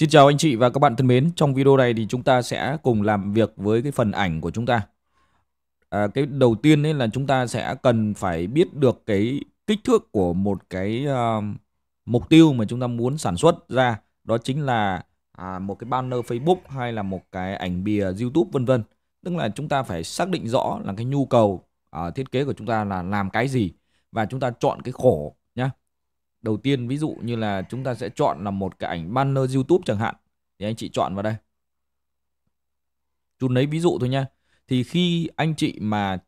Xin chào anh chị và các bạn thân mến. Trong video này thì chúng ta sẽ cùng làm việc với cái phần ảnh của chúng ta. À, cái đầu tiên ấy là chúng ta sẽ cần phải biết được cái kích thước của một cái uh, mục tiêu mà chúng ta muốn sản xuất ra. Đó chính là à, một cái banner Facebook hay là một cái ảnh bìa YouTube vân vân. Tức là chúng ta phải xác định rõ là cái nhu cầu uh, thiết kế của chúng ta là làm cái gì và chúng ta chọn cái khổ đầu tiên ví dụ như là chúng ta sẽ chọn là một cái ảnh banner YouTube chẳng hạn thì anh chị chọn vào đây chú lấy ví dụ thôi nha thì khi anh chị mà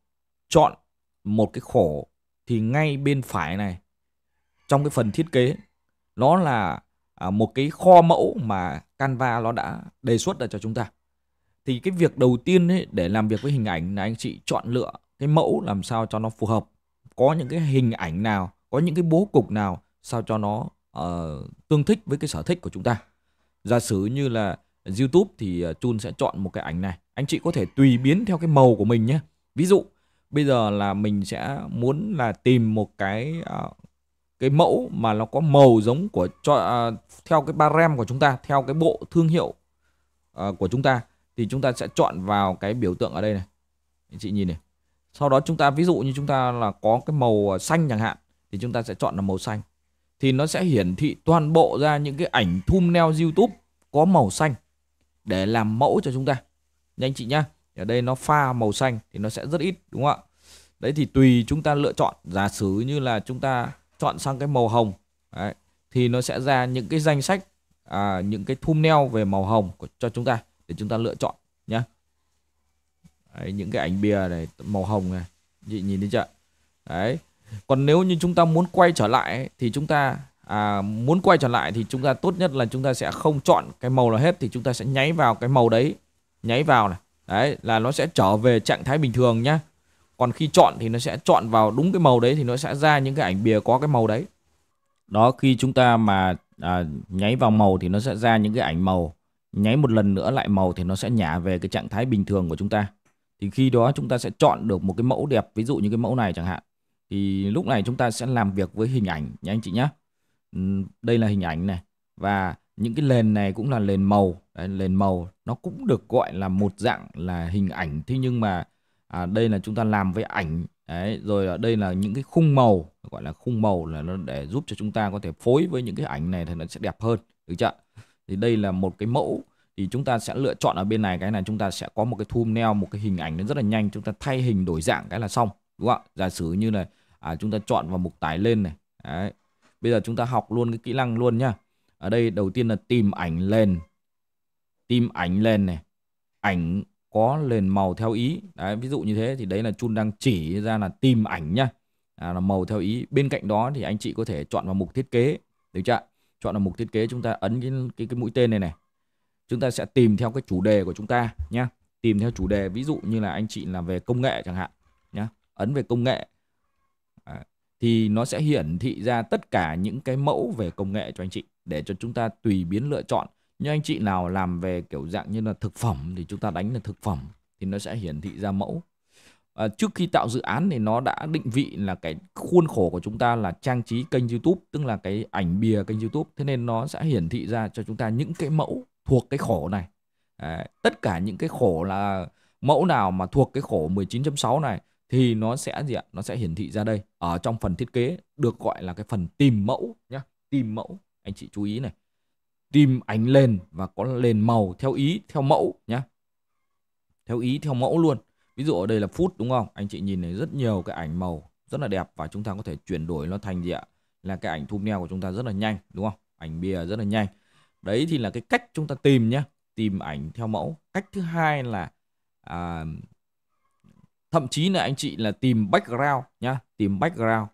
chọn một cái khổ thì ngay bên phải này trong cái phần thiết kế nó là à, một cái kho mẫu mà Canva nó đã đề xuất ra cho chúng ta thì cái việc đầu tiên ấy, để làm việc với hình ảnh là anh chị chọn lựa cái mẫu làm sao cho nó phù hợp có những cái hình ảnh nào có những cái bố cục nào sao cho nó uh, tương thích với cái sở thích của chúng ta giả sử như là YouTube thì ờ, Chun sẽ chọn một cái ảnh này anh chị có thể tùy biến theo cái màu của mình nhé ví dụ bây giờ là mình sẽ muốn là tìm một cái uh, cái mẫu mà nó có màu giống của cho uh, theo cái barem của chúng ta theo cái bộ thương hiệu uh, của chúng ta thì chúng ta sẽ chọn vào cái biểu tượng ở đây này anh chị nhìn này sau đó chúng ta ví dụ như chúng ta là có cái màu xanh chẳng hạn thì chúng ta sẽ chọn là màu xanh thì nó sẽ hiển thị toàn bộ ra những cái ảnh thumbnail YouTube có màu xanh để làm mẫu cho chúng ta. nhanh chị nhá. Ở đây nó pha màu xanh thì nó sẽ rất ít đúng không ạ? Đấy thì tùy chúng ta lựa chọn. Giả sử như là chúng ta chọn sang cái màu hồng đấy, thì nó sẽ ra những cái danh sách à, những cái thumbnail về màu hồng của, cho chúng ta để chúng ta lựa chọn nhá. Đấy, những cái ảnh bìa này màu hồng này, chị nhìn thấy chưa? Đấy, còn nếu như chúng ta muốn quay trở lại thì chúng ta à, muốn quay trở lại thì chúng ta tốt nhất là chúng ta sẽ không chọn cái màu là hết thì chúng ta sẽ nháy vào cái màu đấy nháy vào này đấy là nó sẽ trở về trạng thái bình thường nhá còn khi chọn thì nó sẽ chọn vào đúng cái màu đấy thì nó sẽ ra những cái ảnh bìa có cái màu đấy đó khi chúng ta mà à, nháy vào màu thì nó sẽ ra những cái ảnh màu nháy một lần nữa lại màu thì nó sẽ nhả về cái trạng thái bình thường của chúng ta thì khi đó chúng ta sẽ chọn được một cái mẫu đẹp ví dụ như cái mẫu này chẳng hạn thì lúc này chúng ta sẽ làm việc với hình ảnh nha anh chị nhé ừ, đây là hình ảnh này và những cái nền này cũng là nền màu Đấy, nền màu nó cũng được gọi là một dạng là hình ảnh thế nhưng mà à, đây là chúng ta làm với ảnh Đấy, rồi ở đây là những cái khung màu gọi là khung màu là nó để giúp cho chúng ta có thể phối với những cái ảnh này thì nó sẽ đẹp hơn được chưa thì đây là một cái mẫu thì chúng ta sẽ lựa chọn ở bên này cái này chúng ta sẽ có một cái thumbnail một cái hình ảnh nó rất là nhanh chúng ta thay hình đổi dạng cái là xong đúng không ạ giả sử như là à, chúng ta chọn vào mục tải lên này Đấy. bây giờ chúng ta học luôn cái kỹ năng luôn nhá ở đây đầu tiên là tìm ảnh lên tìm ảnh lên này ảnh có lên màu theo ý đấy, ví dụ như thế thì đấy là chun đang chỉ ra là tìm ảnh nhá à, là màu theo ý bên cạnh đó thì anh chị có thể chọn vào mục thiết kế được chưa chọn vào mục thiết kế chúng ta ấn cái cái, cái mũi tên này này chúng ta sẽ tìm theo cái chủ đề của chúng ta nhá tìm theo chủ đề ví dụ như là anh chị làm về công nghệ chẳng hạn nhá ấn về công nghệ thì nó sẽ hiển thị ra tất cả những cái mẫu về công nghệ cho anh chị để cho chúng ta tùy biến lựa chọn. Như anh chị nào làm về kiểu dạng như là thực phẩm thì chúng ta đánh là thực phẩm thì nó sẽ hiển thị ra mẫu. À, trước khi tạo dự án thì nó đã định vị là cái khuôn khổ của chúng ta là trang trí kênh YouTube, tức là cái ảnh bìa kênh YouTube. Thế nên nó sẽ hiển thị ra cho chúng ta những cái mẫu thuộc cái khổ này. À, tất cả những cái khổ là mẫu nào mà thuộc cái khổ 19.6 này thì nó sẽ gì ạ? Nó sẽ hiển thị ra đây ở trong phần thiết kế được gọi là cái phần tìm mẫu nhá, tìm mẫu. Anh chị chú ý này. Tìm ảnh lên và có lên màu theo ý, theo mẫu nhá. Theo ý theo mẫu luôn. Ví dụ ở đây là phút đúng không? Anh chị nhìn thấy rất nhiều cái ảnh màu rất là đẹp và chúng ta có thể chuyển đổi nó thành gì ạ? Là cái ảnh thumbnail của chúng ta rất là nhanh đúng không? Ảnh bìa rất là nhanh. Đấy thì là cái cách chúng ta tìm nhá, tìm ảnh theo mẫu. Cách thứ hai là à, thậm chí là anh chị là tìm background nhá tìm background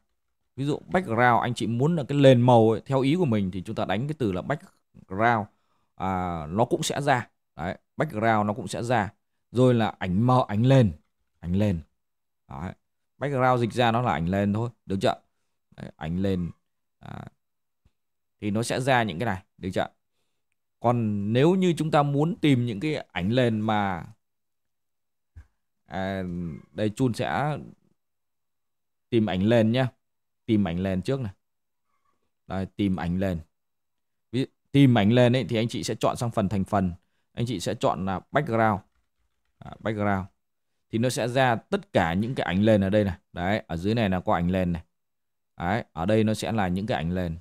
ví dụ background anh chị muốn là cái nền màu ấy, theo ý của mình thì chúng ta đánh cái từ là background à, nó cũng sẽ ra đấy, background nó cũng sẽ ra rồi là ảnh mờ ảnh lên ảnh lên đấy. background dịch ra nó là ảnh lên thôi được chưa đấy, ảnh lên à, thì nó sẽ ra những cái này được chưa còn nếu như chúng ta muốn tìm những cái ảnh lên mà à, đây chun sẽ tìm ảnh lên nhá tìm ảnh lên trước này đây tìm ảnh lên tìm ảnh lên ấy thì anh chị sẽ chọn sang phần thành phần anh chị sẽ chọn là background à, background thì nó sẽ ra tất cả những cái ảnh lên ở đây này đấy ở dưới này là có ảnh lên này đấy ở đây nó sẽ là những cái ảnh lên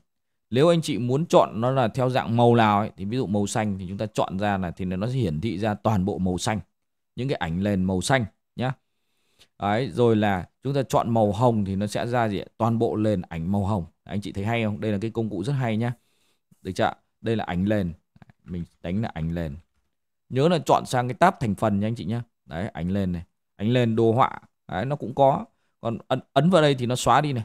nếu anh chị muốn chọn nó là theo dạng màu nào ấy, thì ví dụ màu xanh thì chúng ta chọn ra là thì nó sẽ hiển thị ra toàn bộ màu xanh những cái ảnh lên màu xanh nhá Đấy, rồi là chúng ta chọn màu hồng thì nó sẽ ra gì toàn bộ nền ảnh màu hồng anh chị thấy hay không đây là cái công cụ rất hay nhá được chưa đây là ảnh nền mình đánh là ảnh nền nhớ là chọn sang cái tab thành phần nha anh chị nhá đấy ảnh nền này ảnh nền đồ họa đấy, nó cũng có còn ấn, ấn vào đây thì nó xóa đi này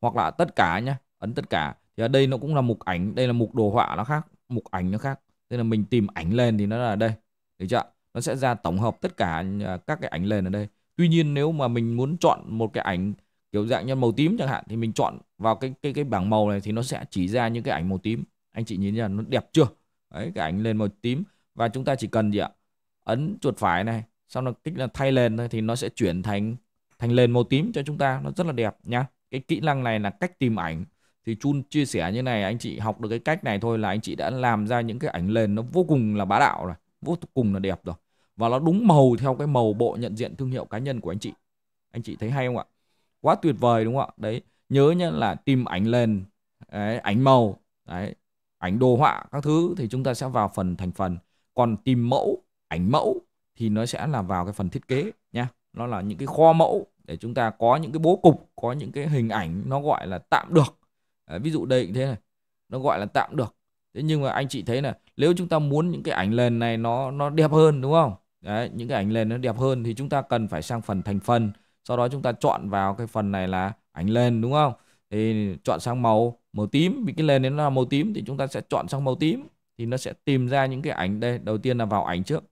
hoặc là tất cả nhá ấn tất cả thì ở đây nó cũng là mục ảnh đây là mục đồ họa nó khác mục ảnh nó khác nên là mình tìm ảnh lên thì nó là đây được chưa nó sẽ ra tổng hợp tất cả à, các cái ảnh lên ở đây tuy nhiên nếu mà mình muốn chọn một cái ảnh kiểu dạng như màu tím chẳng hạn thì mình chọn vào cái cái cái bảng màu này thì nó sẽ chỉ ra những cái ảnh màu tím anh chị nhìn là nó đẹp chưa đấy cái ảnh lên màu tím và chúng ta chỉ cần gì ạ ấn chuột phải này sau nó kích là thay lên thôi thì nó sẽ chuyển thành thành lên màu tím cho chúng ta nó rất là đẹp nhá cái kỹ năng này là cách tìm ảnh thì chun chia sẻ như này anh chị học được cái cách này thôi là anh chị đã làm ra những cái ảnh lên nó vô cùng là bá đạo rồi vô cùng là đẹp rồi và nó đúng màu theo cái màu bộ nhận diện thương hiệu cá nhân của anh chị anh chị thấy hay không ạ quá tuyệt vời đúng không ạ đấy nhớ nhé là tìm ảnh lên đấy, ảnh màu đấy ảnh đồ họa các thứ thì chúng ta sẽ vào phần thành phần còn tìm mẫu ảnh mẫu thì nó sẽ là vào cái phần thiết kế nha nó là những cái kho mẫu để chúng ta có những cái bố cục có những cái hình ảnh nó gọi là tạm được đấy, ví dụ đây như thế này nó gọi là tạm được thế nhưng mà anh chị thấy là nếu chúng ta muốn những cái ảnh nền này nó nó đẹp hơn đúng không đấy những cái ảnh lên nó đẹp hơn thì chúng ta cần phải sang phần thành phần sau đó chúng ta chọn vào cái phần này là ảnh lên đúng không thì chọn sang màu màu tím vì cái nền nó là màu tím thì chúng ta sẽ chọn sang màu tím thì nó sẽ tìm ra những cái ảnh đây đầu tiên là vào ảnh trước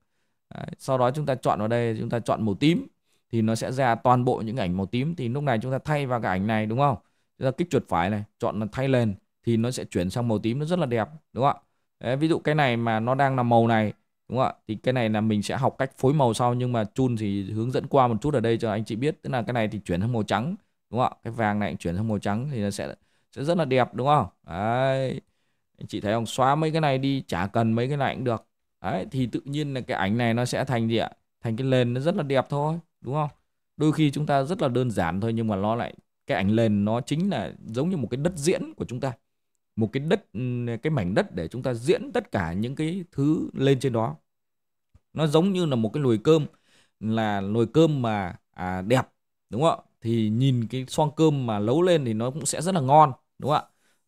đấy, sau đó chúng ta chọn vào đây chúng ta chọn màu tím thì nó sẽ ra toàn bộ những ảnh màu tím thì lúc này chúng ta thay vào cái ảnh này đúng không chúng ta kích chuột phải này chọn là thay lên thì nó sẽ chuyển sang màu tím nó rất là đẹp đúng không ạ ví dụ cái này mà nó đang là màu này đúng không ạ thì cái này là mình sẽ học cách phối màu sau nhưng mà chun thì hướng dẫn qua một chút ở đây cho anh chị biết tức là cái này thì chuyển sang màu trắng đúng không ạ cái vàng này chuyển sang màu trắng thì nó sẽ sẽ rất là đẹp đúng không đấy anh chị thấy không xóa mấy cái này đi chả cần mấy cái này cũng được đấy thì tự nhiên là cái ảnh này nó sẽ thành gì ạ thành cái nền nó rất là đẹp thôi đúng không đôi khi chúng ta rất là đơn giản thôi nhưng mà nó lại cái ảnh nền nó chính là giống như một cái đất diễn của chúng ta một cái đất ừ, cái mảnh đất để chúng ta diễn tất cả những cái thứ lên trên đó nó giống như là một cái nồi cơm là nồi cơm mà à, đẹp đúng không ạ thì nhìn cái xoong cơm mà nấu lên thì nó cũng sẽ rất là ngon đúng không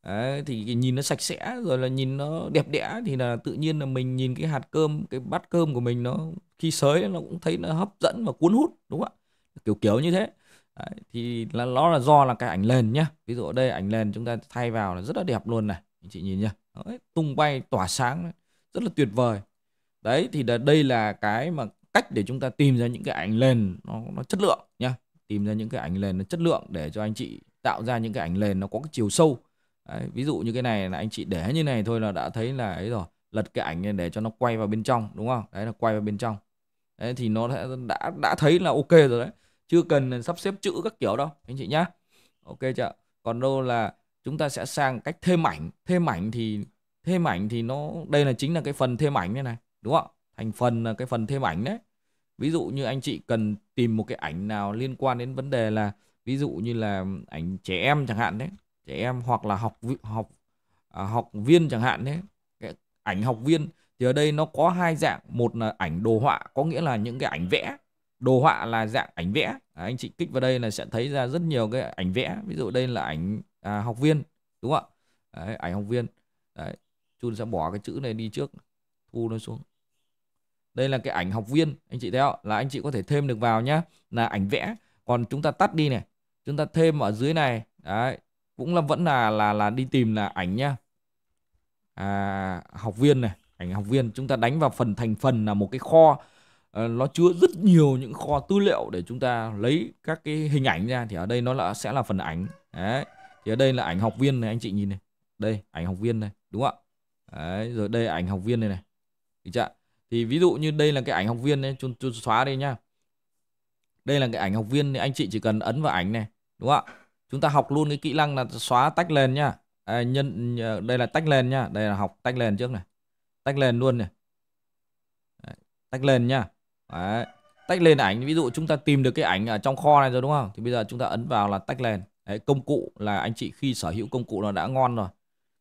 ạ thì nhìn nó sạch sẽ rồi là nhìn nó đẹp đẽ thì là tự nhiên là mình nhìn cái hạt cơm cái bát cơm của mình nó khi sới nó cũng thấy nó hấp dẫn và cuốn hút đúng không ạ kiểu kiểu như thế Đấy, thì là nó là do là cái ảnh nền nhá ví dụ ở đây ảnh nền chúng ta thay vào là rất là đẹp luôn này anh chị nhìn nhá đấy, tung bay tỏa sáng đấy. rất là tuyệt vời đấy thì đây là cái mà cách để chúng ta tìm ra những cái ảnh nền nó, nó chất lượng nhá tìm ra những cái ảnh nền nó chất lượng để cho anh chị tạo ra những cái ảnh nền nó có cái chiều sâu đấy, ví dụ như cái này là anh chị để như này thôi là đã thấy là ấy rồi lật cái ảnh này để cho nó quay vào bên trong đúng không đấy là quay vào bên trong đấy thì nó đã đã, đã thấy là ok rồi đấy chưa cần sắp xếp chữ các kiểu đâu anh chị nhá ok chưa còn đâu là chúng ta sẽ sang cách thêm ảnh thêm ảnh thì thêm ảnh thì nó đây là chính là cái phần thêm ảnh như này đúng không thành phần là cái phần thêm ảnh đấy ví dụ như anh chị cần tìm một cái ảnh nào liên quan đến vấn đề là ví dụ như là ảnh trẻ em chẳng hạn đấy trẻ em hoặc là học học à, học viên chẳng hạn đấy cái ảnh học viên thì ở đây nó có hai dạng một là ảnh đồ họa có nghĩa là những cái ảnh vẽ đồ họa là dạng ảnh vẽ à, anh chị kích vào đây là sẽ thấy ra rất nhiều cái ảnh vẽ ví dụ đây là ảnh à, học viên đúng không ạ ảnh học viên đấy chun sẽ bỏ cái chữ này đi trước thu nó xuống đây là cái ảnh học viên anh chị thấy không là anh chị có thể thêm được vào nhá là ảnh vẽ còn chúng ta tắt đi này chúng ta thêm ở dưới này đấy cũng là vẫn là là là đi tìm là ảnh nhá à, học viên này ảnh học viên chúng ta đánh vào phần thành phần là một cái kho Ờ, nó chứa rất nhiều những kho tư liệu để chúng ta lấy các cái hình ảnh ra thì ở đây nó là sẽ là phần ảnh đấy thì ở đây là ảnh học viên này anh chị nhìn này đây ảnh học viên này đúng không ạ rồi đây ảnh học viên này này được chưa thì ví dụ như đây là cái ảnh học viên ấy, chúng tôi xóa đi nhá đây là cái ảnh học viên thì anh chị chỉ cần ấn vào ảnh này đúng không ạ chúng ta học luôn cái kỹ năng là xóa tách lên nhá à, nhân đây là tách lên nhá đây là học tách lên trước này tách lên luôn này tách lên nhá Đấy. Tách lên ảnh, ví dụ chúng ta tìm được cái ảnh ở trong kho này rồi đúng không? Thì bây giờ chúng ta ấn vào là tách lên. Đấy, công cụ là anh chị khi sở hữu công cụ là đã ngon rồi.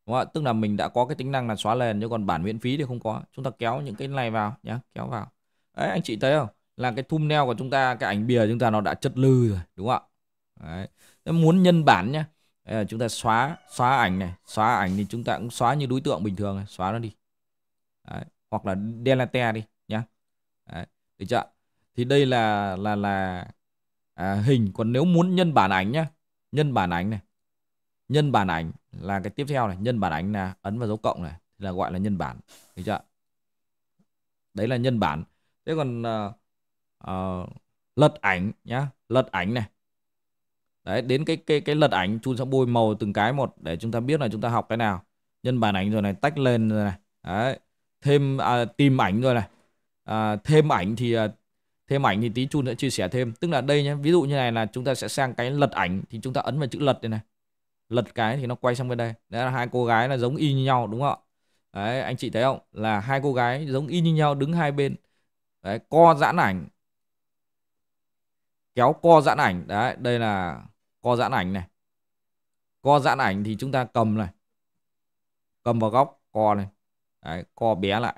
Đúng không? ạ Tức là mình đã có cái tính năng là xóa lên nhưng còn bản miễn phí thì không có. Chúng ta kéo những cái này vào nhá, kéo vào. Đấy anh chị thấy không? Là cái thumbnail của chúng ta, cái ảnh bìa chúng ta nó đã chất lư rồi, đúng không ạ? Đấy. Nếu muốn nhân bản nhá. Đấy chúng ta xóa xóa ảnh này, xóa ảnh thì chúng ta cũng xóa như đối tượng bình thường này, xóa nó đi. Đấy. hoặc là delete đi được chưa thì đây là là là à, hình còn nếu muốn nhân bản ảnh nhá nhân bản ảnh này nhân bản ảnh là cái tiếp theo này nhân bản ảnh là ấn vào dấu cộng này là gọi là nhân bản được chưa đấy là nhân bản thế còn uh, uh, lật ảnh nhá lật ảnh này đấy đến cái cái cái lật ảnh chun sẽ bôi màu từng cái một để chúng ta biết là chúng ta học cái nào nhân bản ảnh rồi này tách lên rồi này đấy thêm à, tìm ảnh rồi này à, thêm ảnh thì à, thêm ảnh thì tí chun sẽ chia sẻ thêm tức là đây nhé ví dụ như này là chúng ta sẽ sang cái lật ảnh thì chúng ta ấn vào chữ lật đây này lật cái thì nó quay sang bên đây đấy là hai cô gái là giống y như nhau đúng không đấy anh chị thấy không là hai cô gái giống y như nhau đứng hai bên đấy co giãn ảnh kéo co giãn ảnh đấy đây là co giãn ảnh này co giãn ảnh thì chúng ta cầm này cầm vào góc co này đấy, co bé lại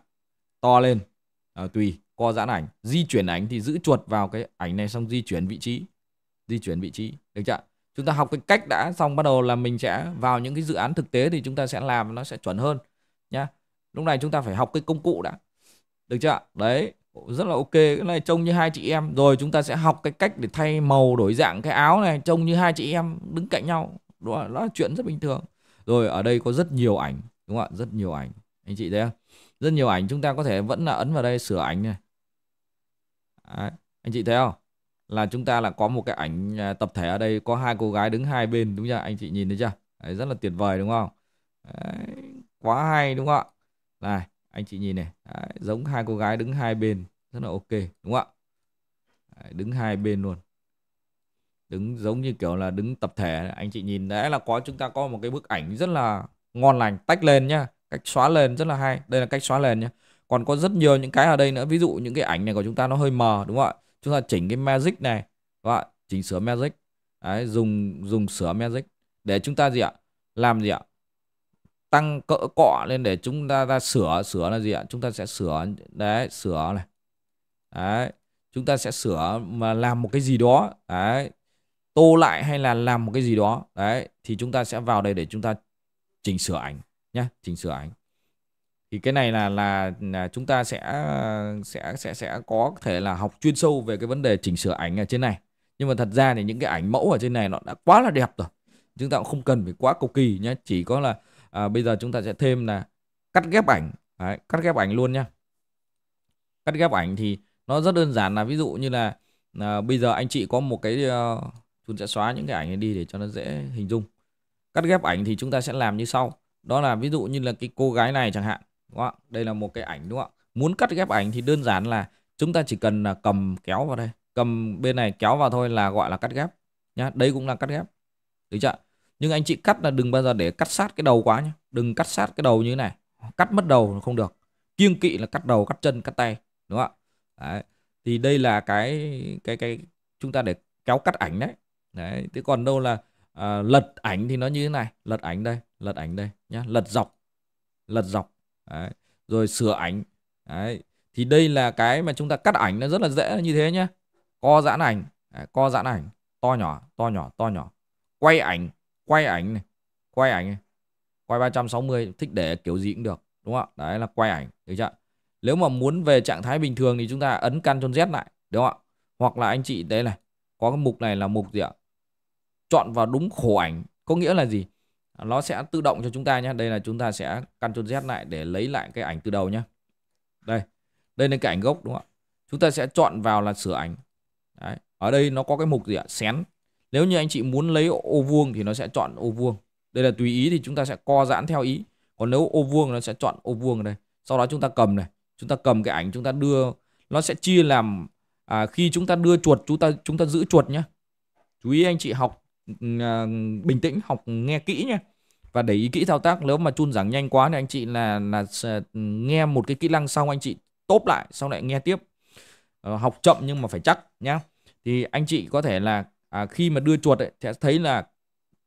to lên à, tùy co giãn ảnh di chuyển ảnh thì giữ chuột vào cái ảnh này xong di chuyển vị trí di chuyển vị trí được chưa chúng ta học cái cách đã xong bắt đầu là mình sẽ vào những cái dự án thực tế thì chúng ta sẽ làm nó sẽ chuẩn hơn nhá lúc này chúng ta phải học cái công cụ đã được chưa đấy rất là ok cái này trông như hai chị em rồi chúng ta sẽ học cái cách để thay màu đổi dạng cái áo này trông như hai chị em đứng cạnh nhau đó, đó là chuyện rất bình thường rồi ở đây có rất nhiều ảnh đúng không ạ rất nhiều ảnh anh chị thấy không rất nhiều ảnh chúng ta có thể vẫn là ấn vào đây sửa ảnh này Đấy. anh chị thấy không là chúng ta là có một cái ảnh à, tập thể ở đây có hai cô gái đứng hai bên đúng chưa anh chị nhìn thấy chưa Đấy, rất là tuyệt vời đúng không Đấy, quá hay đúng không ạ này anh chị nhìn này Đấy, giống hai cô gái đứng hai bên rất là ok đúng không ạ đứng hai bên luôn đứng giống như kiểu là đứng tập thể anh chị nhìn đấy là có chúng ta có một cái bức ảnh rất là ngon lành tách lên nhá cách xóa lên rất là hay đây là cách xóa lên nhé còn có rất nhiều những cái ở đây nữa ví dụ những cái ảnh này của chúng ta nó hơi mờ đúng không ạ chúng ta chỉnh cái magic này các bạn chỉnh sửa magic Đấy, dùng dùng sửa magic để chúng ta gì ạ làm gì ạ tăng cỡ cọ lên để chúng ta, ra sửa sửa là gì ạ chúng ta sẽ sửa đấy sửa này đấy chúng ta sẽ sửa mà làm một cái gì đó đấy tô lại hay là làm một cái gì đó đấy thì chúng ta sẽ vào đây để chúng ta chỉnh sửa ảnh nhá chỉnh sửa ảnh thì cái này là, là là chúng ta sẽ sẽ sẽ sẽ có thể là học chuyên sâu về cái vấn đề chỉnh sửa ảnh ở trên này nhưng mà thật ra thì những cái ảnh mẫu ở trên này nó đã quá là đẹp rồi chúng ta cũng không cần phải quá cầu kỳ nhé chỉ có là à, bây giờ chúng ta sẽ thêm là cắt ghép ảnh Đấy, cắt ghép ảnh luôn nhé cắt ghép ảnh thì nó rất đơn giản là ví dụ như là à, bây giờ anh chị có một cái uh, chúng sẽ xóa những cái ảnh này đi để cho nó dễ hình dung cắt ghép ảnh thì chúng ta sẽ làm như sau đó là ví dụ như là cái cô gái này chẳng hạn đúng không? đây là một cái ảnh đúng không muốn cắt ghép ảnh thì đơn giản là chúng ta chỉ cần cầm kéo vào đây cầm bên này kéo vào thôi là gọi là cắt ghép nhá đây cũng là cắt ghép được chưa nhưng anh chị cắt là đừng bao giờ để cắt sát cái đầu quá nhá đừng cắt sát cái đầu như thế này cắt mất đầu không được kiêng kỵ là cắt đầu cắt chân cắt tay đúng không đấy. thì đây là cái cái cái chúng ta để kéo cắt ảnh đấy đấy thế còn đâu là à, lật ảnh thì nó như thế này lật ảnh đây lật ảnh đây nhá lật dọc lật dọc đấy. rồi sửa ảnh đấy thì đây là cái mà chúng ta cắt ảnh nó rất là dễ như thế nhá co giãn ảnh đấy. co giãn ảnh to nhỏ to nhỏ to nhỏ quay ảnh quay ảnh này quay ảnh này. quay 360 thích để kiểu gì cũng được đúng không đấy là quay ảnh được chưa nếu mà muốn về trạng thái bình thường thì chúng ta ấn căn Ctrl Z lại đúng không ạ hoặc là anh chị đấy này có cái mục này là mục gì ạ chọn vào đúng khổ ảnh có nghĩa là gì nó sẽ tự động cho chúng ta nhé đây là chúng ta sẽ căn Ctrl Z lại để lấy lại cái ảnh từ đầu nhé đây đây là cái ảnh gốc đúng không ạ chúng ta sẽ chọn vào là sửa ảnh Đấy. ở đây nó có cái mục gì ạ xén nếu như anh chị muốn lấy ô vuông thì nó sẽ chọn ô vuông đây là tùy ý thì chúng ta sẽ co giãn theo ý còn nếu ô vuông nó sẽ chọn ô vuông ở đây sau đó chúng ta cầm này chúng ta cầm cái ảnh chúng ta đưa nó sẽ chia làm à, khi chúng ta đưa chuột chúng ta chúng ta giữ chuột nhé chú ý anh chị học À, bình tĩnh học nghe kỹ nha và để ý kỹ thao tác nếu mà chun giảng nhanh quá thì anh chị là là nghe một cái kỹ năng xong anh chị tốp lại xong lại nghe tiếp ờ, học chậm nhưng mà phải chắc nhá thì anh chị có thể là à, khi mà đưa chuột ấy, sẽ thấy là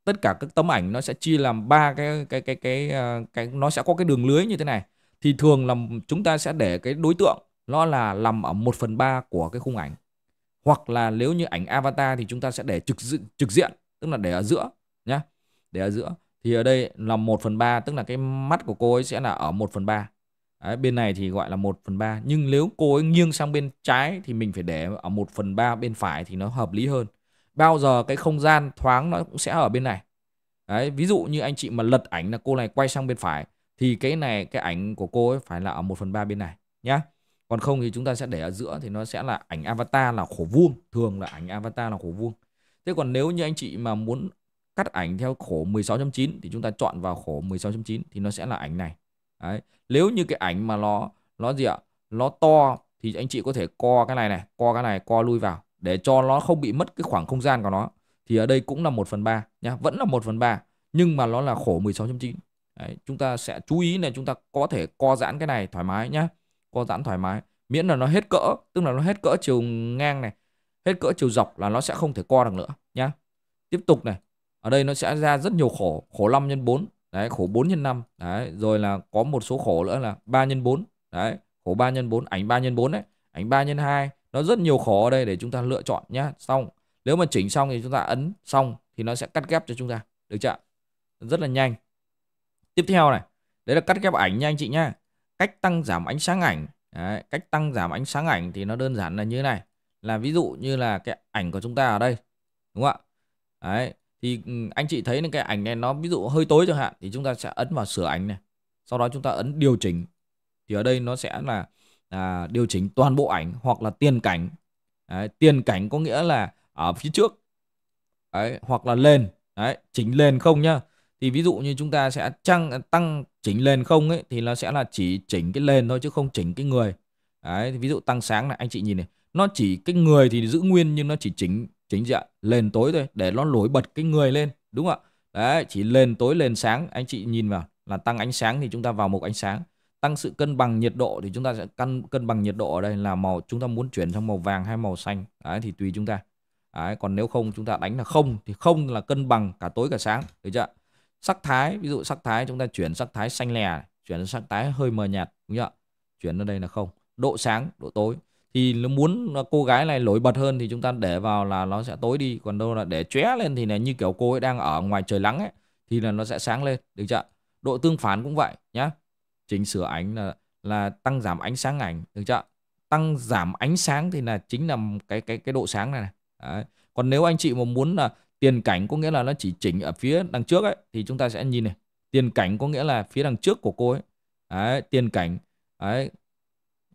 tất cả các tấm ảnh nó sẽ chia làm ba cái cái cái cái ờ, cái nó sẽ có cái đường lưới như thế này thì thường là chúng ta sẽ để cái đối tượng nó là nằm ở 1 phần 3 của cái khung ảnh hoặc là nếu như ảnh avatar thì chúng ta sẽ để trực trực diện tức là để ở giữa nhá để ở giữa thì ở đây là 1 phần 3 tức là cái mắt của cô ấy sẽ là ở 1 phần 3 Đấy, bên này thì gọi là 1 phần 3 nhưng nếu cô ấy nghiêng sang bên trái thì mình phải để ở 1 phần 3 bên phải thì nó hợp lý hơn bao giờ cái không gian thoáng nó cũng sẽ ở bên này Đấy, ví dụ như anh chị mà lật ảnh là cô này quay sang bên phải thì cái này cái ảnh của cô ấy phải là ở 1 phần 3 bên này nhá còn không thì chúng ta sẽ để ở giữa thì nó sẽ là ảnh avatar là khổ vuông thường là ảnh avatar là khổ vuông Thế còn nếu như anh chị mà muốn cắt ảnh theo khổ 16.9 thì chúng ta chọn vào khổ 16.9 thì nó sẽ là ảnh này. Đấy. Nếu như cái ảnh mà nó nó gì ạ? Nó to thì anh chị có thể co cái này này, co cái này, co lui vào để cho nó không bị mất cái khoảng không gian của nó. Thì ở đây cũng là 1 phần 3 nhá, vẫn là 1 phần 3 nhưng mà nó là khổ 16.9. Đấy, chúng ta sẽ chú ý là chúng ta có thể co giãn cái này thoải mái nhá. Co giãn thoải mái, miễn là nó hết cỡ, tức là nó hết cỡ chiều ngang này hết cỡ chiều dọc là nó sẽ không thể co được nữa nhá tiếp tục này ở đây nó sẽ ra rất nhiều khổ khổ 5 nhân 4 đấy khổ 4 nhân 5 đấy rồi là có một số khổ nữa là 3 nhân 4 đấy khổ 3 nhân 4 ảnh 3 nhân 4 đấy ảnh 3 nhân 2 nó rất nhiều khổ ở đây để chúng ta lựa chọn nhá xong nếu mà chỉnh xong thì chúng ta ấn xong thì nó sẽ cắt ghép cho chúng ta được chưa rất là nhanh tiếp theo này đấy là cắt ghép ảnh nha anh chị nhá cách tăng giảm ánh sáng ảnh đấy, cách tăng giảm ánh sáng ảnh thì nó đơn giản là như thế này là ví dụ như là cái ảnh của chúng ta ở đây đúng không ạ đấy thì ừ, anh chị thấy cái ảnh này nó ví dụ hơi tối chẳng hạn thì chúng ta sẽ ấn vào sửa ảnh này sau đó chúng ta ấn điều chỉnh thì ở đây nó sẽ là à, điều chỉnh toàn bộ ảnh hoặc là tiền cảnh đấy, tiền cảnh có nghĩa là ở phía trước đấy, hoặc là lên đấy, chỉnh lên không nhá thì ví dụ như chúng ta sẽ tăng tăng chỉnh lên không ấy thì nó sẽ là chỉ chỉnh cái lên thôi chứ không chỉnh cái người đấy ví dụ tăng sáng này anh chị nhìn này nó chỉ cái người thì giữ nguyên nhưng nó chỉ chỉnh chỉnh dạng lên tối thôi để nó nổi bật cái người lên đúng không ạ đấy chỉ lên tối lên sáng anh chị nhìn vào là tăng ánh sáng thì chúng ta vào mục ánh sáng tăng sự cân bằng nhiệt độ thì chúng ta sẽ cân cân bằng nhiệt độ ở đây là màu chúng ta muốn chuyển sang màu vàng hay màu xanh đấy, thì tùy chúng ta đấy, còn nếu không chúng ta đánh là không thì không là cân bằng cả tối cả sáng được chưa sắc thái ví dụ sắc thái chúng ta chuyển sắc thái xanh lè chuyển sang sắc thái hơi mờ nhạt đúng chưa chuyển ở đây là không độ sáng độ tối thì nó muốn cô gái này nổi bật hơn thì chúng ta để vào là nó sẽ tối đi còn đâu là để chóe lên thì là như kiểu cô ấy đang ở ngoài trời nắng ấy thì là nó sẽ sáng lên được chưa độ tương phản cũng vậy nhá chỉnh sửa ảnh là là tăng giảm ánh sáng ảnh được chưa tăng giảm ánh sáng thì là chính là cái cái cái độ sáng này, này. Đấy. còn nếu anh chị mà muốn là tiền cảnh có nghĩa là nó chỉ chỉnh ở phía đằng trước ấy thì chúng ta sẽ nhìn này tiền cảnh có nghĩa là phía đằng trước của cô ấy Đấy, tiền cảnh Đấy,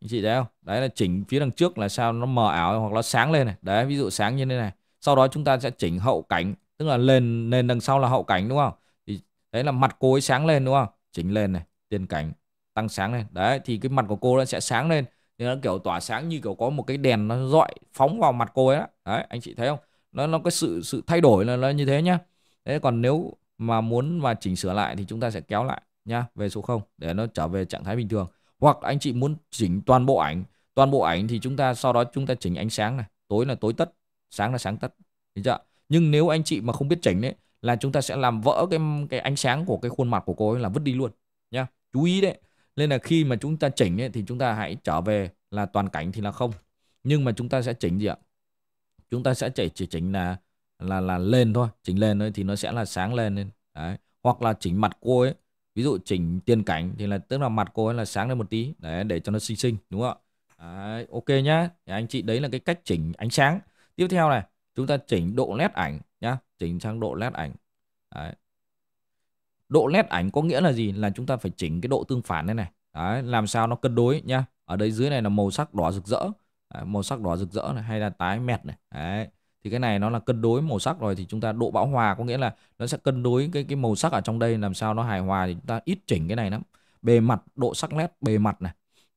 anh chị thấy không đấy là chỉnh phía đằng trước là sao nó mờ ảo hoặc nó sáng lên này đấy ví dụ sáng như thế này sau đó chúng ta sẽ chỉnh hậu cảnh tức là lên nền đằng sau là hậu cảnh đúng không thì đấy là mặt cô ấy sáng lên đúng không chỉnh lên này tiền cảnh tăng sáng lên đấy thì cái mặt của cô nó sẽ sáng lên thì nó kiểu tỏa sáng như kiểu có một cái đèn nó dọi phóng vào mặt cô ấy đó. đấy anh chị thấy không nó nó cái sự sự thay đổi là nó như thế nhá thế còn nếu mà muốn mà chỉnh sửa lại thì chúng ta sẽ kéo lại nhá về số 0 để nó trở về trạng thái bình thường hoặc anh chị muốn chỉnh toàn bộ ảnh toàn bộ ảnh thì chúng ta sau đó chúng ta chỉnh ánh sáng này tối là tối tất sáng là sáng tất thấy chưa nhưng nếu anh chị mà không biết chỉnh đấy là chúng ta sẽ làm vỡ cái cái ánh sáng của cái khuôn mặt của cô ấy là vứt đi luôn nhá chú ý đấy nên là khi mà chúng ta chỉnh ấy, thì chúng ta hãy trở về là toàn cảnh thì là không nhưng mà chúng ta sẽ chỉnh gì ạ chúng ta sẽ chỉ, chỉ chỉnh là là là lên thôi chỉnh lên thôi thì nó sẽ là sáng lên lên đấy hoặc là chỉnh mặt cô ấy ví dụ chỉnh tiền cảnh thì là tức là mặt cô ấy là sáng lên một tí để để cho nó xinh xinh đúng không ạ ok nhá thì anh chị đấy là cái cách chỉnh ánh sáng tiếp theo này chúng ta chỉnh độ nét ảnh nhá chỉnh sang độ nét ảnh đấy. độ nét ảnh có nghĩa là gì là chúng ta phải chỉnh cái độ tương phản đây này, đấy, làm sao nó cân đối nhá ở đây dưới này là màu sắc đỏ rực rỡ đấy, màu sắc đỏ rực rỡ này hay là tái mệt này đấy thì cái này nó là cân đối màu sắc rồi thì chúng ta độ bão hòa có nghĩa là nó sẽ cân đối cái cái màu sắc ở trong đây làm sao nó hài hòa thì chúng ta ít chỉnh cái này lắm bề mặt độ sắc nét bề mặt này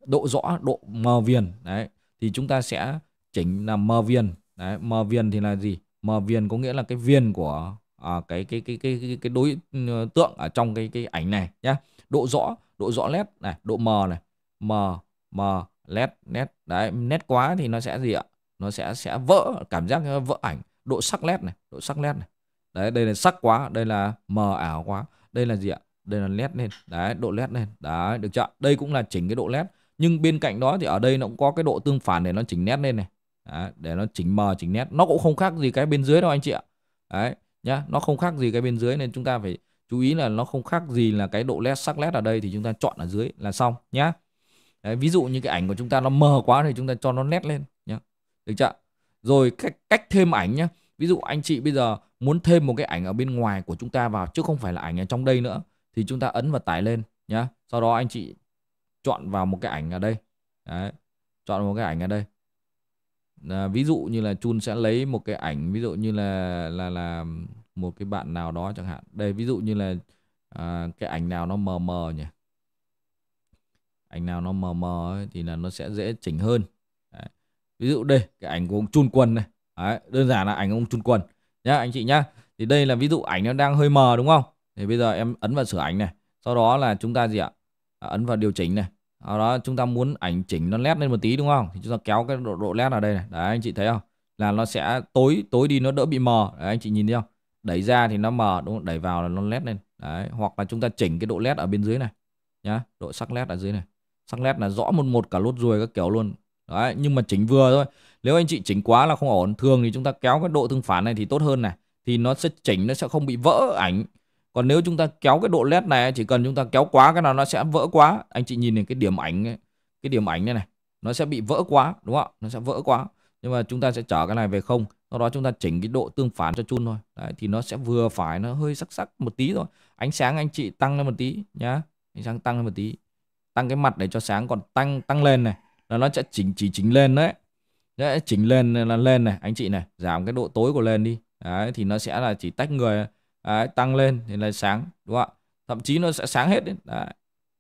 độ rõ độ mờ viền đấy thì chúng ta sẽ chỉnh là mờ viền đấy mờ viền thì là gì mờ viền có nghĩa là cái viền của à, cái, cái cái cái cái cái đối ừ, tượng ở trong cái cái ảnh này nhá độ rõ độ rõ nét này độ mờ này mờ mờ nét nét đấy nét quá thì nó sẽ gì ạ nó sẽ sẽ vỡ cảm giác vỡ ảnh độ sắc nét này độ sắc nét này đấy đây là sắc quá đây là mờ ảo quá đây là gì ạ đây là nét lên đấy độ nét lên đấy được chưa đây cũng là chỉnh cái độ nét nhưng bên cạnh đó thì ở đây nó cũng có cái độ tương phản để nó chỉnh nét lên này đấy, để nó chỉnh mờ chỉnh nét nó cũng không khác gì cái bên dưới đâu anh chị ạ đấy nhá nó không khác gì cái bên dưới nên chúng ta phải chú ý là nó không khác gì là cái độ nét sắc nét ở đây thì chúng ta chọn ở dưới là xong nhá Đấy, ví dụ như cái ảnh của chúng ta nó mờ quá thì chúng ta cho nó nét lên được chưa rồi cách cách thêm ảnh nhé ví dụ anh chị bây giờ muốn thêm một cái ảnh ở bên ngoài của chúng ta vào chứ không phải là ảnh ở trong đây nữa thì chúng ta ấn và tải lên nhé. sau đó anh chị chọn vào một cái ảnh ở đây Đấy. chọn một cái ảnh ở đây à, ví dụ như là chun sẽ lấy một cái ảnh ví dụ như là là là một cái bạn nào đó chẳng hạn đây ví dụ như là à, cái ảnh nào nó mờ mờ nhỉ ảnh nào nó mờ mờ ấy, thì là nó sẽ dễ chỉnh hơn ví dụ đây cái ảnh của ông chun quân này Đấy, đơn giản là ảnh ông chun quân nhá anh chị nhá thì đây là ví dụ ảnh nó đang hơi mờ đúng không thì bây giờ em ấn vào sửa ảnh này sau đó là chúng ta gì ạ à, ấn vào điều chỉnh này sau đó chúng ta muốn ảnh chỉnh nó nét lên một tí đúng không thì chúng ta kéo cái độ, độ nét ở đây này đấy anh chị thấy không là nó sẽ tối tối đi nó đỡ bị mờ đấy, anh chị nhìn thấy không đẩy ra thì nó mờ đúng không đẩy vào là nó nét lên đấy hoặc là chúng ta chỉnh cái độ nét ở bên dưới này nhá độ sắc nét ở dưới này sắc nét là rõ một một cả lốt ruồi các kiểu luôn đấy nhưng mà chỉnh vừa thôi nếu anh chị chỉnh quá là không ổn thường thì chúng ta kéo cái độ tương phản này thì tốt hơn này thì nó sẽ chỉnh nó sẽ không bị vỡ ảnh còn nếu chúng ta kéo cái độ led này chỉ cần chúng ta kéo quá cái nào nó sẽ vỡ quá anh chị nhìn này cái điểm ảnh ấy, cái điểm ảnh này này nó sẽ bị vỡ quá đúng không nó sẽ vỡ quá nhưng mà chúng ta sẽ trở cái này về không sau đó chúng ta chỉnh cái độ tương phản cho chun thôi đấy thì nó sẽ vừa phải nó hơi sắc sắc một tí thôi ánh sáng anh chị tăng lên một tí nhá ánh sáng tăng lên một tí tăng cái mặt để cho sáng còn tăng tăng lên này là nó sẽ chỉnh chỉ chỉnh lên đấy sẽ chỉnh lên là lên này anh chị này giảm cái độ tối của lên đi đấy, thì nó sẽ là chỉ tách người đấy, tăng lên thì là sáng đúng không ạ thậm chí nó sẽ sáng hết đấy, đấy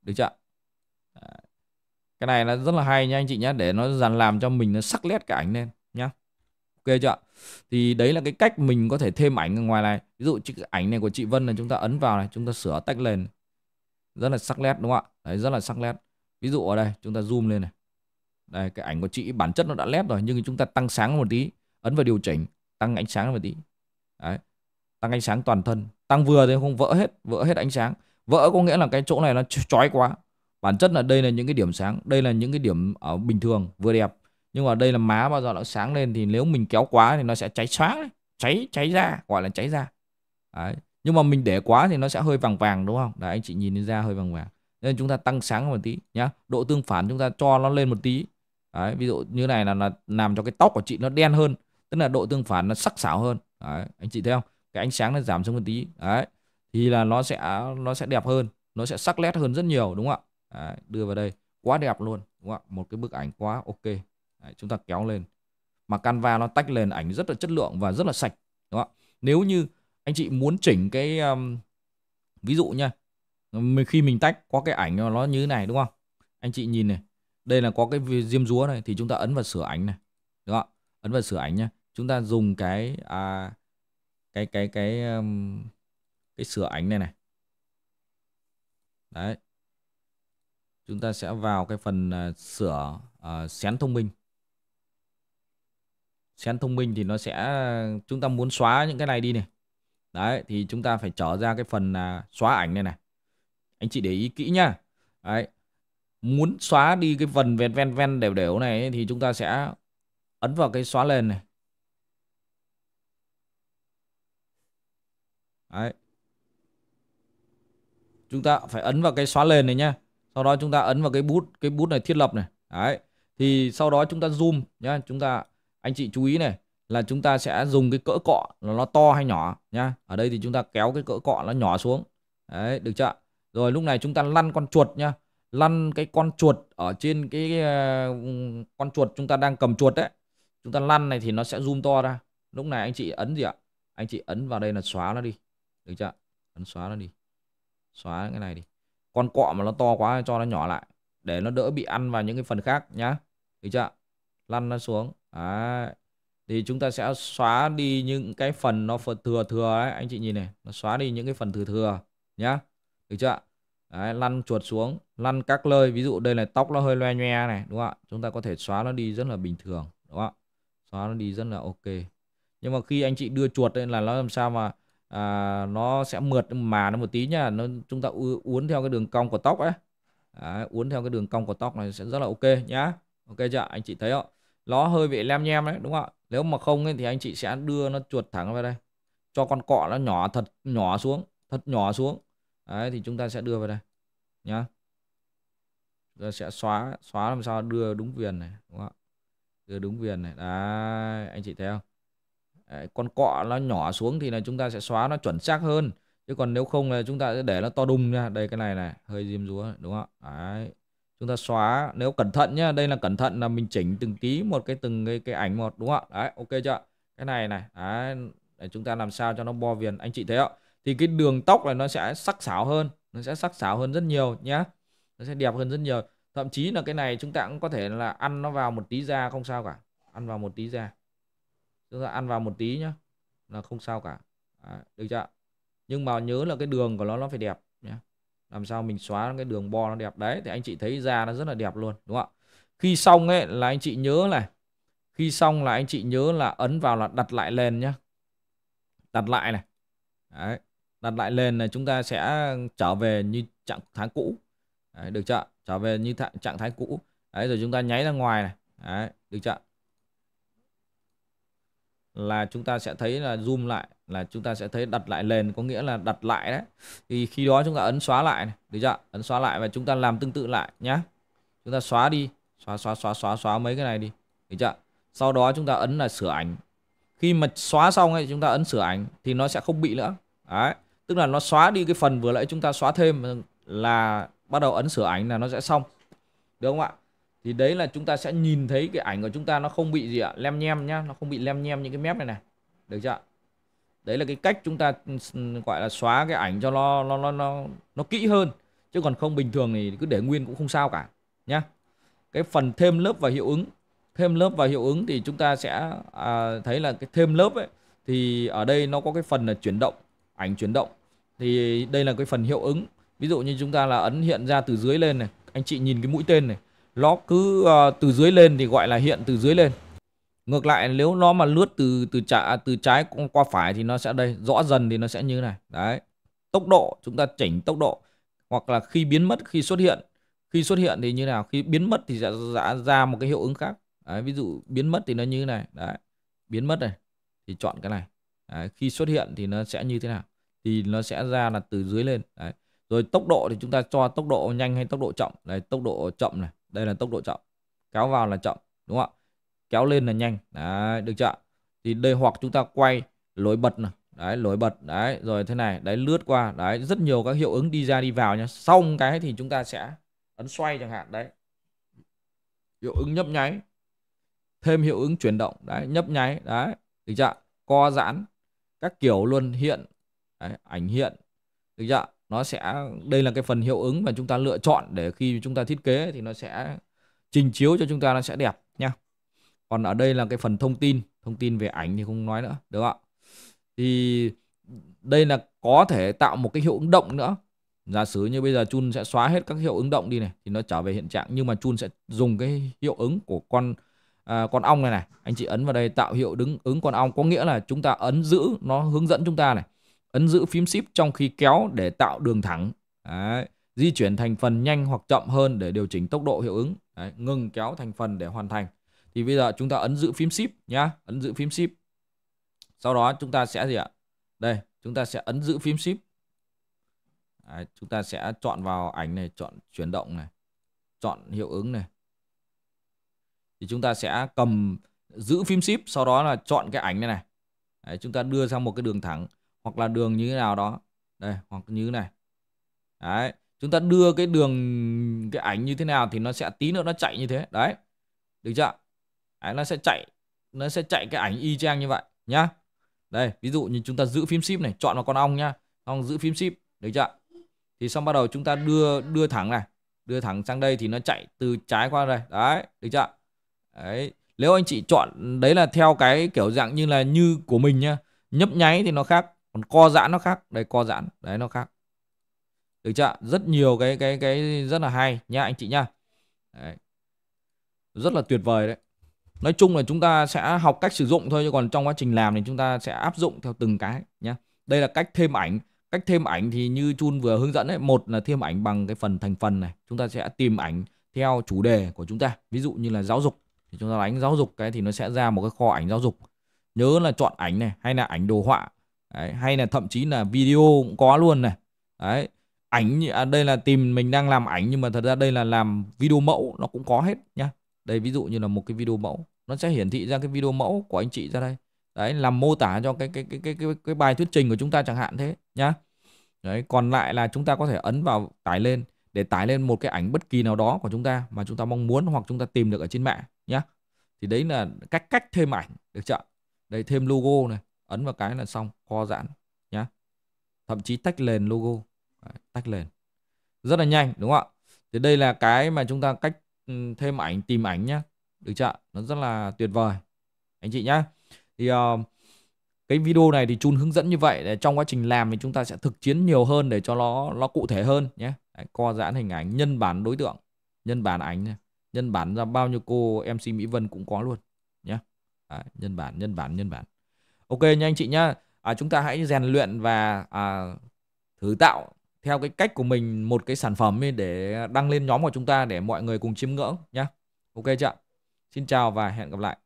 được chưa đấy. cái này là rất là hay nha anh chị nhé để nó dàn làm cho mình nó sắc nét cái ảnh lên nhá ok chưa thì đấy là cái cách mình có thể thêm ảnh ở ngoài này ví dụ cái ảnh này của chị Vân là chúng ta ấn vào này chúng ta sửa tách lên rất là sắc nét đúng không ạ đấy rất là sắc nét ví dụ ở đây chúng ta zoom lên này đây cái ảnh của chị bản chất nó đã led rồi nhưng chúng ta tăng sáng một tí ấn vào điều chỉnh tăng ánh sáng một tí đấy tăng ánh sáng toàn thân tăng vừa thì không vỡ hết vỡ hết ánh sáng vỡ có nghĩa là cái chỗ này nó chói quá bản chất là đây là những cái điểm sáng đây là những cái điểm ở ờ, bình thường vừa đẹp nhưng mà đây là má bao giờ nó sáng lên thì nếu mình kéo quá thì nó sẽ cháy sáng cháy cháy ra gọi là cháy ra đấy. nhưng mà mình để quá thì nó sẽ hơi vàng vàng đúng không đấy anh chị nhìn ra hơi vàng vàng nên chúng ta tăng sáng một tí nhá độ tương phản chúng ta cho nó lên một tí Đấy, ví dụ như này là, là làm cho cái tóc của chị nó đen hơn tức là độ tương phản nó sắc sảo hơn đấy, anh chị thấy không cái ánh sáng nó giảm xuống một tí đấy thì là nó sẽ nó sẽ đẹp hơn nó sẽ sắc nét hơn rất nhiều đúng không ạ đấy, đưa vào đây quá đẹp luôn đúng không ạ một cái bức ảnh quá ok đấy, chúng ta kéo lên mà Canva nó tách lên ảnh rất là chất lượng và rất là sạch đúng không ạ nếu như anh chị muốn chỉnh cái um, ví dụ nha khi mình tách có cái ảnh nó như thế này đúng không anh chị nhìn này đây là có cái diêm rúa này thì chúng ta ấn vào sửa ảnh này đúng không ấn vào sửa ảnh nhé chúng ta dùng cái à, cái cái cái um, cái, cái sửa ảnh này này đấy chúng ta sẽ vào cái phần uh, sửa uh, xén thông minh xén thông minh thì nó sẽ chúng ta muốn xóa những cái này đi này đấy thì chúng ta phải trở ra cái phần uh, xóa ảnh này này anh chị để ý kỹ nhá đấy muốn xóa đi cái phần ven ven ven đều đều này thì chúng ta sẽ ấn vào cái xóa lên này Đấy. chúng ta phải ấn vào cái xóa lên này nhá sau đó chúng ta ấn vào cái bút cái bút này thiết lập này Đấy. thì sau đó chúng ta zoom nhá chúng ta anh chị chú ý này là chúng ta sẽ dùng cái cỡ cọ là nó to hay nhỏ nhá ở đây thì chúng ta kéo cái cỡ cọ nó nhỏ xuống Đấy, được chưa rồi lúc này chúng ta lăn con chuột nhá lăn cái con chuột ở trên cái uh, con chuột chúng ta đang cầm chuột đấy chúng ta lăn này thì nó sẽ zoom to ra lúc này anh chị ấn gì ạ anh chị ấn vào đây là xóa nó đi được chưa ấn xóa nó đi xóa cái này đi con cọ mà nó to quá cho nó nhỏ lại để nó đỡ bị ăn vào những cái phần khác nhá được chưa lăn nó xuống đấy. thì chúng ta sẽ xóa đi những cái phần nó thừa thừa ấy anh chị nhìn này nó xóa đi những cái phần thừa thừa nhá được chưa Đấy, lăn chuột xuống lăn các lơi ví dụ đây là tóc nó hơi loe nhoe này đúng không ạ chúng ta có thể xóa nó đi rất là bình thường đúng không ạ xóa nó đi rất là ok nhưng mà khi anh chị đưa chuột lên là nó làm sao mà à, nó sẽ mượt mà nó một tí nhá nó chúng ta uốn theo cái đường cong của tóc ấy Đấy, uốn theo cái đường cong của tóc này sẽ rất là ok nhá ok chưa anh chị thấy không nó hơi bị lem nhem đấy đúng không ạ nếu mà không ấy, thì anh chị sẽ đưa nó chuột thẳng vào đây cho con cọ nó nhỏ thật nhỏ xuống thật nhỏ xuống đấy thì chúng ta sẽ đưa vào đây nhá chúng ta sẽ xóa xóa làm sao đưa đúng viền này đúng không ạ đưa đúng viền này đấy anh chị thấy không đấy, con cọ nó nhỏ xuống thì là chúng ta sẽ xóa nó chuẩn xác hơn chứ còn nếu không là chúng ta sẽ để nó to đùng nha đây cái này này hơi diêm rúa đúng không ạ đấy chúng ta xóa nếu cẩn thận nhá đây là cẩn thận là mình chỉnh từng tí một cái từng cái, cái ảnh một đúng không ạ đấy ok chưa cái này này đấy để chúng ta làm sao cho nó bo viền anh chị thấy không thì cái đường tóc là nó sẽ sắc sảo hơn nó sẽ sắc sảo hơn rất nhiều nhá nó sẽ đẹp hơn rất nhiều thậm chí là cái này chúng ta cũng có thể là ăn nó vào một tí da không sao cả ăn vào một tí da chúng ta ăn vào một tí nhá là không sao cả à, được chưa nhưng mà nhớ là cái đường của nó nó phải đẹp nhé làm sao mình xóa cái đường bo nó đẹp đấy thì anh chị thấy da nó rất là đẹp luôn đúng không ạ khi xong ấy là anh chị nhớ này khi xong là anh chị nhớ là ấn vào là đặt lại lên nhá đặt lại này đấy đặt lại lên là chúng ta sẽ trở về như trạng thái cũ đấy, được chưa trở về như trạng thái cũ đấy rồi chúng ta nháy ra ngoài này đấy, được chưa là chúng ta sẽ thấy là zoom lại là chúng ta sẽ thấy đặt lại lên có nghĩa là đặt lại đấy thì khi đó chúng ta ấn xóa lại này, được chưa ấn xóa lại và chúng ta làm tương tự lại nhá chúng ta xóa đi xóa xóa xóa xóa xóa mấy cái này đi được chưa sau đó chúng ta ấn là sửa ảnh khi mà xóa xong ấy chúng ta ấn sửa ảnh thì nó sẽ không bị nữa đấy tức là nó xóa đi cái phần vừa nãy chúng ta xóa thêm là bắt đầu ấn sửa ảnh là nó sẽ xong đúng không ạ thì đấy là chúng ta sẽ nhìn thấy cái ảnh của chúng ta nó không bị gì ạ lem nhem nhá nó không bị lem nhem những cái mép này này được chưa đấy là cái cách chúng ta gọi là xóa cái ảnh cho nó nó nó nó nó kỹ hơn chứ còn không bình thường thì cứ để nguyên cũng không sao cả nhá cái phần thêm lớp và hiệu ứng thêm lớp và hiệu ứng thì chúng ta sẽ à, thấy là cái thêm lớp ấy thì ở đây nó có cái phần là chuyển động ảnh chuyển động thì đây là cái phần hiệu ứng ví dụ như chúng ta là ấn hiện ra từ dưới lên này anh chị nhìn cái mũi tên này nó cứ uh, từ dưới lên thì gọi là hiện từ dưới lên ngược lại nếu nó mà lướt từ từ trái từ trái qua phải thì nó sẽ đây rõ dần thì nó sẽ như này đấy tốc độ chúng ta chỉnh tốc độ hoặc là khi biến mất khi xuất hiện khi xuất hiện thì như nào khi biến mất thì sẽ ra, một cái hiệu ứng khác đấy, ví dụ biến mất thì nó như này đấy biến mất này thì chọn cái này Đấy, khi xuất hiện thì nó sẽ như thế nào? Thì nó sẽ ra là từ dưới lên. Đấy. Rồi tốc độ thì chúng ta cho tốc độ nhanh hay tốc độ chậm. Đây tốc độ chậm này, đây là tốc độ chậm. Kéo vào là chậm, đúng không ạ? Kéo lên là nhanh. Đấy, được chưa? Thì đây hoặc chúng ta quay lối bật này, đấy lối bật đấy rồi thế này đấy lướt qua đấy rất nhiều các hiệu ứng đi ra đi vào nhá xong cái thì chúng ta sẽ ấn xoay chẳng hạn đấy hiệu ứng nhấp nháy thêm hiệu ứng chuyển động đấy nhấp nháy đấy được chưa co giãn các kiểu luôn hiện đấy, ảnh hiện được chưa nó sẽ đây là cái phần hiệu ứng mà chúng ta lựa chọn để khi chúng ta thiết kế thì nó sẽ trình chiếu cho chúng ta nó sẽ đẹp nha còn ở đây là cái phần thông tin thông tin về ảnh thì không nói nữa được không ạ thì đây là có thể tạo một cái hiệu ứng động nữa giả sử như bây giờ chun sẽ xóa hết các hiệu ứng động đi này thì nó trở về hiện trạng nhưng mà chun sẽ dùng cái hiệu ứng của con à, con ong này này anh chị ấn vào đây tạo hiệu đứng ứng con ong có nghĩa là chúng ta ấn giữ nó hướng dẫn chúng ta này ấn giữ phím ship trong khi kéo để tạo đường thẳng Đấy. di chuyển thành phần nhanh hoặc chậm hơn để điều chỉnh tốc độ hiệu ứng Đấy. ngừng kéo thành phần để hoàn thành thì bây giờ chúng ta ấn giữ phím ship nhá ấn giữ phím ship sau đó chúng ta sẽ gì ạ đây chúng ta sẽ ấn giữ phím ship Đấy, chúng ta sẽ chọn vào ảnh này chọn chuyển động này chọn hiệu ứng này thì chúng ta sẽ cầm giữ phím ship sau đó là chọn cái ảnh này này đấy, chúng ta đưa sang một cái đường thẳng hoặc là đường như thế nào đó đây hoặc như thế này đấy chúng ta đưa cái đường cái ảnh như thế nào thì nó sẽ tí nữa nó chạy như thế đấy được chưa đấy, nó sẽ chạy nó sẽ chạy cái ảnh y chang như vậy nhá đây ví dụ như chúng ta giữ phím ship này chọn vào con ong nhá ong giữ phím ship được chưa thì xong bắt đầu chúng ta đưa đưa thẳng này đưa thẳng sang đây thì nó chạy từ trái qua đây đấy được chưa đấy nếu anh chị chọn đấy là theo cái kiểu dạng như là như của mình nhá nhấp nháy thì nó khác còn co giãn nó khác đây co giãn đấy nó khác được chưa rất nhiều cái cái cái rất là hay nha anh chị nhá đấy. rất là tuyệt vời đấy nói chung là chúng ta sẽ học cách sử dụng thôi chứ còn trong quá trình làm thì chúng ta sẽ áp dụng theo từng cái nhá đây là cách thêm ảnh cách thêm ảnh thì như chun vừa hướng dẫn ấy một là thêm ảnh bằng cái phần thành phần này chúng ta sẽ tìm ảnh theo chủ đề của chúng ta ví dụ như là giáo dục thì chúng ta đánh giáo dục cái thì nó sẽ ra một cái kho ảnh giáo dục nhớ là chọn ảnh này hay là ảnh đồ họa đấy, hay là thậm chí là video cũng có luôn này đấy ảnh à, đây là tìm mình đang làm ảnh nhưng mà thật ra đây là làm video mẫu nó cũng có hết nhá đây ví dụ như là một cái video mẫu nó sẽ hiển thị ra cái video mẫu của anh chị ra đây đấy làm mô tả cho cái cái cái cái cái, cái bài thuyết trình của chúng ta chẳng hạn thế nhá đấy còn lại là chúng ta có thể ấn vào tải lên để tải lên một cái ảnh bất kỳ nào đó của chúng ta mà chúng ta mong muốn hoặc chúng ta tìm được ở trên mạng nhé thì đấy là cách cách thêm ảnh được chưa đây thêm logo này ấn vào cái là xong kho giãn nhé thậm chí tách lên logo đấy, tách lên rất là nhanh đúng không ạ thì đây là cái mà chúng ta cách ừ, thêm ảnh tìm ảnh nhé được chưa nó rất là tuyệt vời anh chị nhá thì uh, cái video này thì chun hướng dẫn như vậy để trong quá trình làm thì chúng ta sẽ thực chiến nhiều hơn để cho nó nó cụ thể hơn nhé Đấy, co giãn hình ảnh nhân bản đối tượng nhân bản ảnh này. nhân bản ra bao nhiêu cô mc mỹ vân cũng có luôn nhé Đấy, nhân bản nhân bản nhân bản ok nha anh chị nhá à, chúng ta hãy rèn luyện và à, thử tạo theo cái cách của mình một cái sản phẩm để đăng lên nhóm của chúng ta để mọi người cùng chiêm ngưỡng nhé ok chưa xin chào và hẹn gặp lại